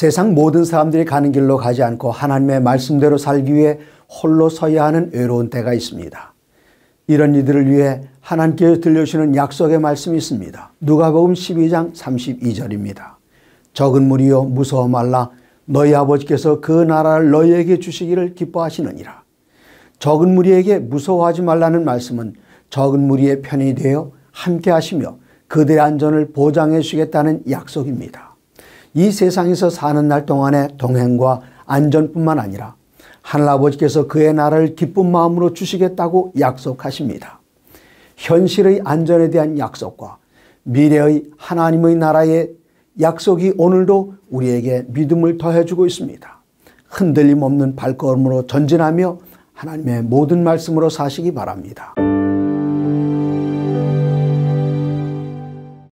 세상 모든 사람들이 가는 길로 가지 않고 하나님의 말씀대로 살기 위해 홀로 서야 하는 외로운 때가 있습니다. 이런 이들을 위해 하나님께서 들려주시는 약속의 말씀이 있습니다. 누가복음 12장 32절입니다. 적은 무리여 무서워 말라 너희 아버지께서 그 나라를 너희에게 주시기를 기뻐하시느니라. 적은 무리에게 무서워하지 말라는 말씀은 적은 무리의 편이 되어 함께 하시며 그들의 안전을 보장해 주겠다는 약속입니다. 이 세상에서 사는 날 동안의 동행과 안전뿐만 아니라 하나아버지께서 그의 나라를 기쁜 마음으로 주시겠다고 약속하십니다. 현실의 안전에 대한 약속과 미래의 하나님의 나라의 약속이 오늘도 우리에게 믿음을 더해주고 있습니다. 흔들림 없는 발걸음으로 전진하며 하나님의 모든 말씀으로 사시기 바랍니다.